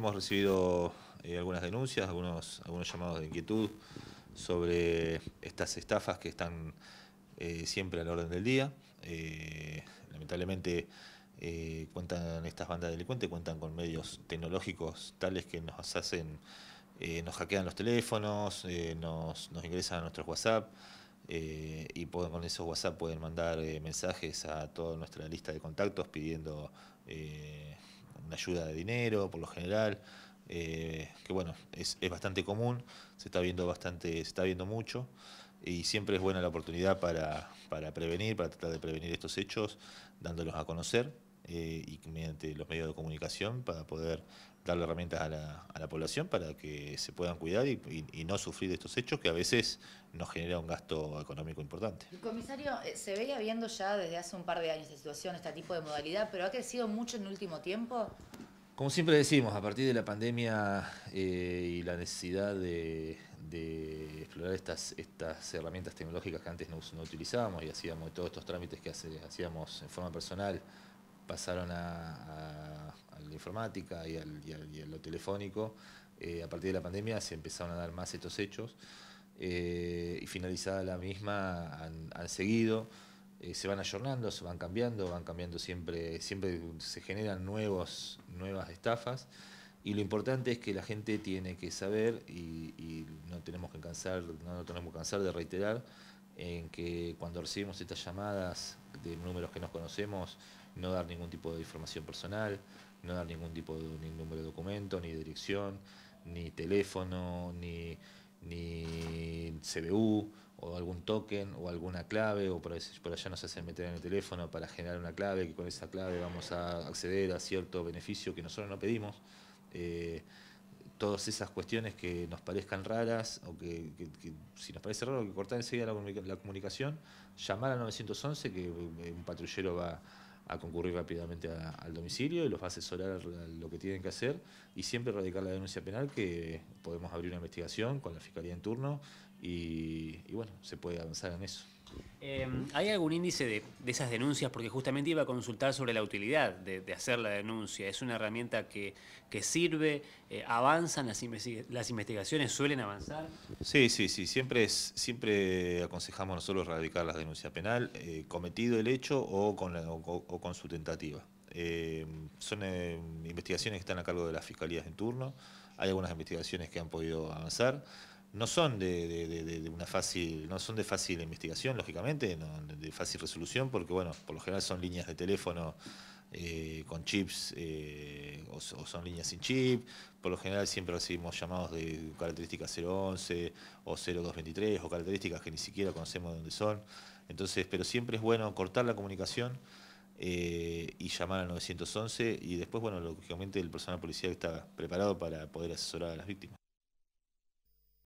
Hemos recibido eh, algunas denuncias, algunos, llamados de inquietud sobre estas estafas que están eh, siempre al orden del día. Eh, lamentablemente cuentan estas bandas delincuentes, cuentan con medios tecnológicos tales que nos hacen, nos hackean los teléfonos, nos, ingresan a nuestros WhatsApp y con esos WhatsApp pueden mandar mensajes a toda nuestra lista de contactos pidiendo una ayuda de dinero por lo general, eh, que bueno, es, bastante común, se está viendo bastante, se está viendo mucho y siempre es buena la oportunidad para prevenir, para tratar de prevenir estos hechos, dándolos a conocer eh, y mediante los medios de comunicación para poder darle herramientas a la, a la población para que se puedan cuidar y, no sufrir de estos hechos que a veces nos genera un gasto económico importante. El comisario, eh, se veía viendo ya desde hace un par de años esta situación, este tipo de modalidad, pero ha crecido mucho en último tiempo. Como siempre decimos, a partir de la pandemia eh, y la necesidad de, explorar estas, estas herramientas tecnológicas que antes no, utilizábamos y hacíamos todos estos trámites que hacíamos en forma personal, pasaron a, la informática y, a lo telefónico. Eh, a partir de la pandemia se empezaron a dar más estos hechos eh, y finalizada la misma han, seguido. Eh, se van ayornando, se van cambiando, van cambiando siempre, siempre se generan nuevos, nuevas estafas. Y lo importante es que la gente tiene que saber y, no tenemos que cansar, no tenemos que cansar de reiterar en que cuando recibimos estas llamadas de números que nos conocemos, no dar ningún tipo de información personal, no dar ningún tipo de número de documento, ni dirección, ni teléfono, ni, ni CBU o algún token o alguna clave o por, allá nos hacen meter en el teléfono para generar una clave que con esa clave vamos a acceder a cierto beneficio que nosotros no pedimos. Eh, todas esas cuestiones que nos parezcan raras o que, si nos parece raro que cortar enseguida la, comunicación, llamar al 911 que eh, un patrullero va a concurrir rápidamente al domicilio y los va a asesorar lo que tienen que hacer y siempre radicar la denuncia penal que podemos abrir una investigación con la fiscalía en turno y bueno, se puede avanzar en eso. Em, ¿Hay algún índice de, esas denuncias? Porque justamente iba a consultar sobre la utilidad de, hacer la denuncia. ¿Es una herramienta que, sirve? Eh, ¿Avanzan las, investigaciones? ¿Suelen avanzar? Sí, sí, sí. Siempre, aconsejamos nosotros radicar las denuncias penal, eh, cometido el hecho o con, o con su tentativa. Em, son eh, investigaciones que están a cargo de las fiscalías en turno. Hay algunas investigaciones que han podido avanzar no son de, una fácil, no son de fácil investigación, lógicamente, de fácil resolución, porque bueno, por lo general son líneas de teléfono eh, con chips eh, o, son líneas sin chip. Por lo general siempre recibimos llamados de características 011 o 0223 o características que ni siquiera conocemos de dónde son. Entonces, pero siempre es bueno cortar la comunicación. Eh, y llamar al 911 y después, bueno, lógicamente el personal policial está preparado para poder asesorar a las víctimas.